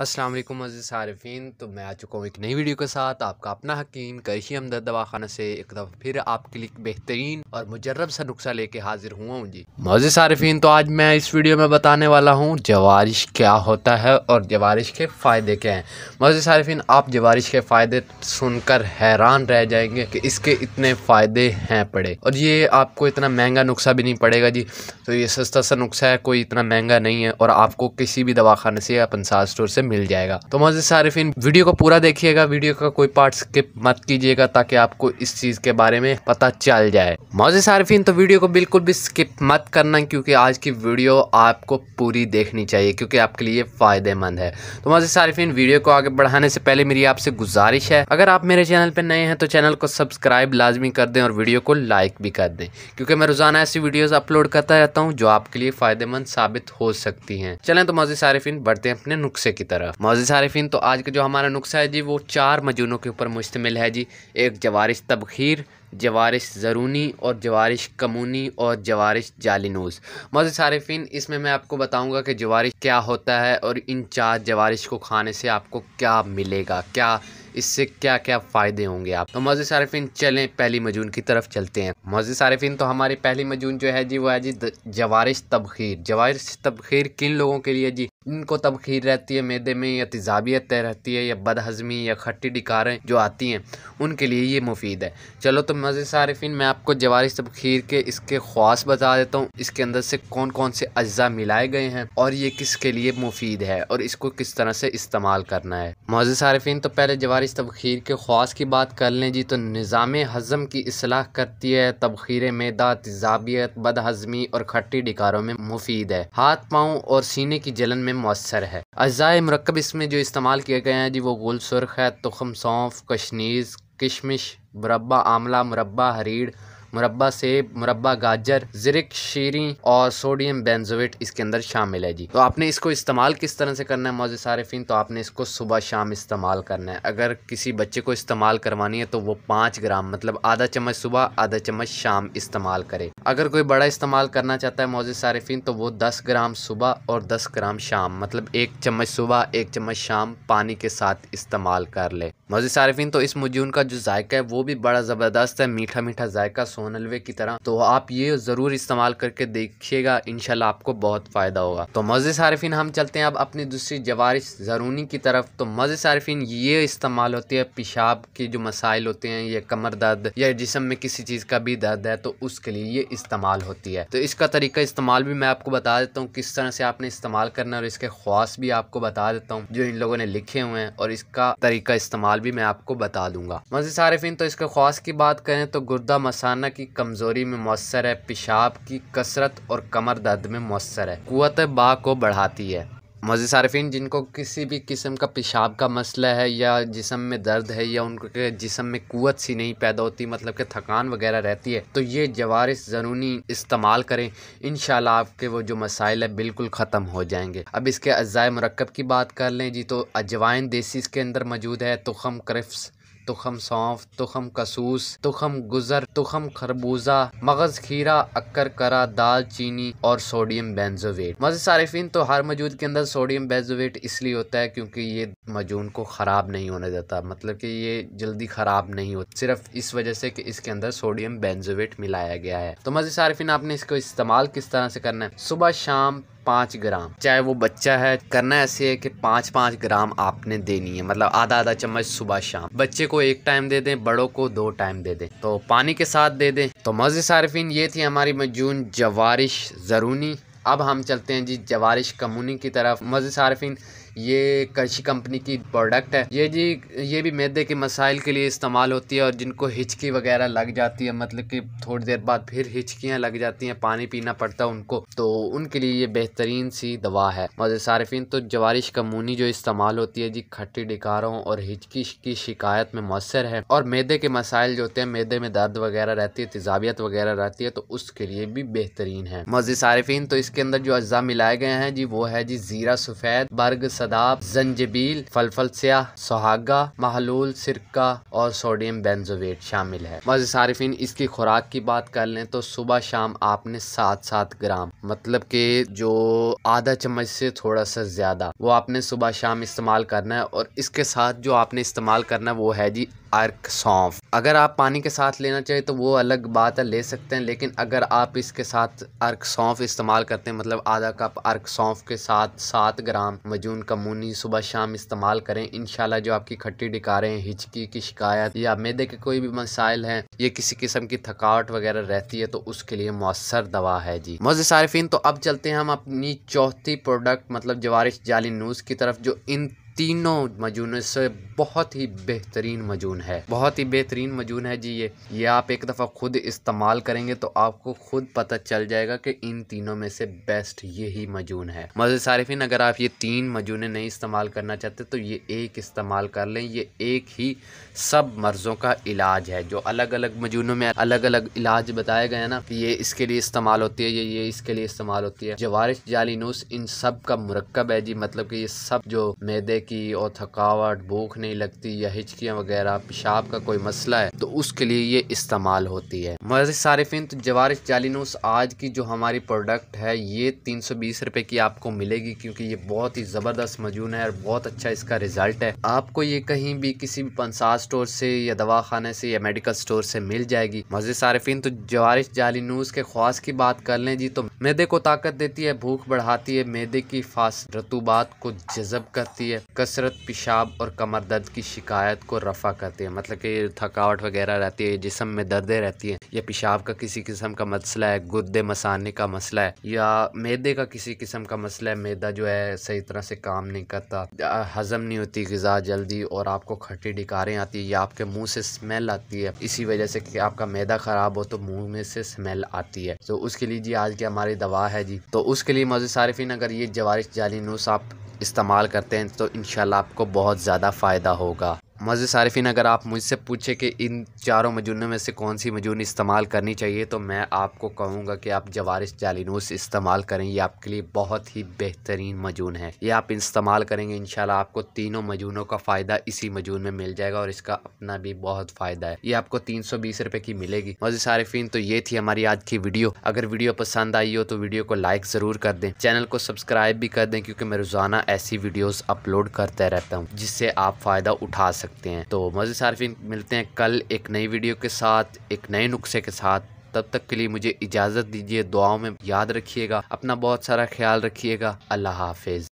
अस्सलाम वालेकुम अज़ीज़ तो मैं आ चुका हूँ एक नई वीडियो के साथ आपका अपना हकीम करशी हमदर्द दवाखाना से एक दफ़ा फिर आपके लिए बेहतरीन और मुजरब सा नुस्खा लेके हाजिर हुआ हूँ जी मोज़ तो आज मैं इस वीडियो में बताने वाला हूँ जवारिश क्या होता है और जवारिश के फ़ायदे क्या हैं मोज़ सारफिन आप जवारिश के फ़ायदे सुनकर हैरान रह जाएंगे कि इसके इतने फ़ायदे हैं पड़े और ये आपको इतना महंगा नुस्खा भी नहीं पड़ेगा जी तो ये सस्ता सा नुस्खा है कोई इतना महंगा नहीं है और आपको किसी भी खाना से या पंसार स्टोर से मिल जाएगा तो मजे सारिफिन वीडियो को पूरा देखिएगा वीडियो का कोई पार्ट स्किप मत कीजिएगा ताकि आपको इस चीज़ के बारे में पता चल जाए मौजे सारिफिन तो वीडियो को बिल्कुल भी स्किप मत करना क्योंकि आज की वीडियो आपको पूरी देखनी चाहिए क्योंकि आपके लिए फ़ायदेमंद है तो मौजे सारिफिन वीडियो को आगे बढ़ाने से पहले मेरी आपसे गुजारिश है अगर आप मेरे चैनल पर नए हैं तो चैनल को सब्सक्राइब लाजमी कर दें और वीडियो को लाइक भी कर दें क्योंकि मैं रोज़ाना ऐसी वीडियोज़ अपलोड करता रहता हूँ जो आपके लिए फ़ायदेमंद साबित हो सकती है चले तो मौजे सारिफिन बढ़ते हैं अपने नुस्खे की तरफ तरफ मौजूद सारिफिन तो आज का जो हमारा नुस्खा है जी वो चार मजूनों के ऊपर मुश्तमिल है जी एक जवारिश तबखीर जवारिश ज़रूनी और जवारिश कमूनी और जवारिश जालिनूस मौजूद सारफिन इसमें मैं आपको बताऊंगा कि जवारिश क्या होता है और इन चार जवारिश को खाने से आपको क्या मिलेगा क्या इससे क्या क्या फ़ायदे होंगे आप तो मज़े सारफिन चले पहली मजून की तरफ चलते हैं मज़े सारफिन तो हमारी पहली मजून जो है जी वो है जी जवारिश तबखीर जवारिश तबखीर किन लोगों के लिए जी इनको तबखीर रहती है मैदे में या तजाबियत रहती है या बदहजमी या खट्टी डिकारें जो आती हैं उनके लिए ये मुफीद है चलो तो मज़े सारफिन मैं आपको जवारिश तबखीर के इसके ख्वास बता देता हूँ इसके अंदर से कौन कौन से अज्जा मिलाए गए हैं और ये किसके लिए मुफीद है और इसको किस तरह से इस्तेमाल करना है मज़े सारफिन तो पहले जवारी इस तबखीर के ख़्वास की बात कर लें जी तो निज़ाम हज़म की असलाह करती है तबखीर मैदा तजाबियत बदहज़मी और खट्टी डिकारों में मुफीद है हाथ पाँव और सीने की जलन में मौसर है अज़ाय मरकब इसमें जो इस्तेमाल किए गए हैं जी वो गुल सुरख है तुखम सौंफ कशनीज़ किशमिश मुरबा आमला मुरबा हरीड़ मुरबा सेब मुरबा गाजर जिरिक शीरी और सोडियम बेंजोवेट इसके अंदर शामिल है जी तो आपने इसको इस्तेमाल किस तरह से करना है मोज़ सारफिन तो आपने इसको सुबह शाम इस्तेमाल करना है अगर किसी बच्चे को इस्तेमाल करवानी है तो वो पाँच ग्राम मतलब आधा चम्मच सुबह आधा चम्मच शाम इस्तेमाल करे अगर कोई बड़ा इस्तेमाल करना चाहता है मोज़ सारफिन तो वो दस ग्राम सुबह और दस ग्राम शाम मतलब एक चम्मच सुबह एक चम्मच शाम पानी के साथ इस्तेमाल कर ले मौजे सारफिन तो इस मजून का जो जायका है वो भी बड़ा ज़बरदस्त है मीठा मीठा जायका सोनलवे की तरह तो आप ये ज़रूर इस्तेमाल करके देखिएगा इनशाला आपको बहुत फ़ायदा होगा तो मज़े सार्फिन हम चलते हैं अब अपनी दूसरी जवारिश ज़रूनी की तरफ तो मज़े सार्फिन ये इस्तेमाल होती है पेशाब के जो मसाइल होते हैं या कमर दर्द या जिसम में किसी चीज़ का भी दर्द है तो उसके लिए ये इस्तेमाल होती है तो इसका तरीका इस्तेमाल भी मैं आपको बता देता हूँ किस तरह से आपने इस्तेमाल करना है और इसके ख्वास भी आपको बता देता हूँ जो इन लोगों ने लिखे हुए हैं और इसका तरीका इस्तेमाल भी मैं आपको बता दूंगा मजे सार्फिन तो इसके ख्वास की बात करें तो गुर्दा मसाना पायखाना की कमज़ोरी में मौसर है पेशाब की कसरत और कमर दर्द में मौसर है कुत बा को बढ़ाती है मज़ी सार्फिन जिनको किसी भी किस्म का पेशाब का मसला है या जिसम में दर्द है या उनके जिसम में कुत सी नहीं पैदा होती मतलब कि थकान वगैरह रहती है तो ये जवारिस ज़रूरी इस्तेमाल करें इन आपके वो जो मसाइल है बिल्कुल ख़त्म हो जाएंगे अब इसके अज्जाए मरकब की बात कर लें जी तो अजवाइन देसी के अंदर मौजूद है तुखम क्रफ्स तुखम सौंफ तुखम कसूस तुखम गुजर तुखम खरबूजा मगज़ खीरा अक्कर करा दाल चीनी और सोडियम बेंजोवेट मज़े सार्फिन तो हर मौजूद के अंदर सोडियम बेंजोवेट इसलिए होता है क्योंकि ये मजून को ख़राब नहीं होने देता मतलब कि ये जल्दी ख़राब नहीं होता सिर्फ इस वजह से कि इसके अंदर सोडियम बेंजोवेट मिलाया गया है तो मज़े सार्फिन आपने इसको इस्तेमाल किस तरह से करना है सुबह शाम पाँच ग्राम चाहे वो बच्चा है करना ऐसे है कि पाँच पाँच ग्राम आपने देनी है मतलब आधा आधा चम्मच सुबह शाम बच्चे को एक टाइम दे दें बड़ों को दो टाइम दे दें तो पानी के साथ दे दें तो मज़े सार्फिन ये थी हमारी मजून जवारिश ज़रूनी अब हम चलते हैं जी जवारिश कमूनी की तरफ मज़े सार्फिन ये कर्शी कंपनी की प्रोडक्ट है ये जी ये भी मैदे के मसाइल के लिए इस्तेमाल होती है और जिनको हिचकी वगैरह लग जाती है मतलब कि थोड़ी देर बाद फिर हिचकियाँ लग जाती हैं पानी पीना पड़ता है उनको तो उनके लिए ये बेहतरीन सी दवा है मजे सार्फिन तो जवारिश कमूनी जो इस्तेमाल होती है जी खट्टी डिकारों और हिचकी की शिकायत में मौसर है और मैदे के मसाइल जो होते हैं मैदे में दर्द वगैरह रहती है तजावियत वगैरह रहती है तो उसके लिए भी बेहतरीन है मजे सार्फिन तो इसके अंदर जो अज्जा मिलाए गए हैं जी वो है जी ज़ीरा सफ़ेद बर्ग सदाब जंजबील फलफल स्याह सुहागा महलूल सिरका और सोडियम बेंजोवेट शामिल है मज़ सार्फिन इसकी खुराक की बात कर लें तो सुबह शाम आपने सात सात ग्राम मतलब के जो आधा चम्मच से थोड़ा सा ज़्यादा वो आपने सुबह शाम इस्तेमाल करना है और इसके साथ जो आपने इस्तेमाल करना है वो है जी अर्क सौंफ अगर आप पानी के साथ लेना चाहिए तो वो अलग बात है ले सकते हैं लेकिन अगर आप इसके साथ अर्क सौंफ इस्तेमाल करते हैं मतलब आधा कप अर्क सौंफ के साथ सात ग्राम मजून का मुनी सुबह शाम इस्तेमाल करें इन जो आपकी खट्टी हैं हिचकी की शिकायत या मैदे के कोई भी मसाइल हैं ये किसी किस्म की थकावट वगैरह रहती है तो उसके लिए मौसर दवा है जी मोज सार्फिन तो अब चलते हैं हम अपनी चौथी प्रोडक्ट मतलब जवारिश जाली नूज की तरफ जो इन तीनों मजूनों से बहुत ही बेहतरीन मजून है बहुत ही बेहतरीन मजून है जी ये ये आप एक दफ़ा खुद इस्तेमाल करेंगे तो आपको खुद पता चल जाएगा कि इन तीनों में से बेस्ट यही मजून है मज़े सारिफिन अगर आप ये तीन मजूने नहीं इस्तेमाल करना चाहते तो ये एक इस्तेमाल कर लें ये एक ही सब मर्ज़ों का इलाज है जो अलग अलग मजूनों में अलग अलग इलाज बताए गए हैं ना ये इसके लिए इस्तेमाल होती है ये ये इसके लिए इस्तेमाल होती है जवारिश जालिनूस इन सब का मरकब है जी मतलब कि ये सब जो मैदे की और थकावट भूख नहीं लगती या हिचकियाँ वगैरह पेशाब का कोई मसला है तो उसके लिए ये इस्तेमाल होती है मजे सार्फिन तो जवारिश जालिनूस आज की जो हमारी प्रोडक्ट है ये तीन सौ बीस रुपये की आपको मिलेगी क्योंकि ये बहुत ही ज़बरदस्त मजून है और बहुत अच्छा इसका रिजल्ट है आपको ये कहीं भी किसी भी पंसार स्टोर से या दवा खाना से या मेडिकल स्टोर से मिल जाएगी मज़े सार्फिन तो जवारिश जालिनूस के ख्वास की बात कर लें जी तो मैदे को ताकत देती है भूख बढ़ाती है मैदे की फास रतूबात को जजब करती है कसरत पेशाब और कमर दर्द की शिकायत को रफ़ा करते हैं मतलब कि थकावट वगैरह रहती है जिसम में दर्दें रहती हैं या पेशाब का किसी किस्म का मसला है गुर्दे मसाने का मसला है या मैदे का किसी किस्म का मसला है मैदा जो है सही तरह से काम नहीं करता हज़म नहीं होती गज़ा जल्दी और आपको खट्टी डिकारें आती है या आपके मुँह से स्मेल आती है इसी वजह से कि आपका मैदा ख़राब हो तो मुँह में से स्मेल आती है तो उसके लिए जी आज की हमारी दवा है जी तो उसके लिए मज़े सारफिन अगर ये जवारिश जाली नुस आप इस्तेमाल करते हैं तो इन आपको बहुत ज़्यादा फ़ायदा होगा मज़े सारफिन अगर आप मुझसे पूछे कि इन चारों मजूनों में से कौन सी मजून इस्तेमाल करनी चाहिए तो मैं आपको कहूँगा कि आप जवारिश जालिनूस इस्तेमाल करें ये आपके लिए बहुत ही बेहतरीन मजून है ये आप इस्तेमाल करेंगे इन आपको तीनों मजूनों का फ़ायदा इसी मजून में मिल जाएगा और इसका अपना भी बहुत फ़ायदा है ये आपको तीन सौ बीस रुपए की मिलेगी मजी सार्फिन तो ये थी हमारी आज की वीडियो अगर वीडियो पसंद आई हो तो वीडियो को लाइक ज़रूर कर दें चैनल को सब्सक्राइब भी कर दें क्योंकि मैं रोज़ाना ऐसी वीडियोज़ अपलोड करता रहता हूँ जिससे आप फ़ायदा उठा सकते हैं तो मजी सार्फिन मिलते हैं कल एक नई वीडियो के साथ एक नए नुस्खे के साथ तब तक के लिए मुझे इजाज़त दीजिए दुआओं में याद रखिएगा अपना बहुत सारा ख्याल रखिएगा अल्लाह हाफिज़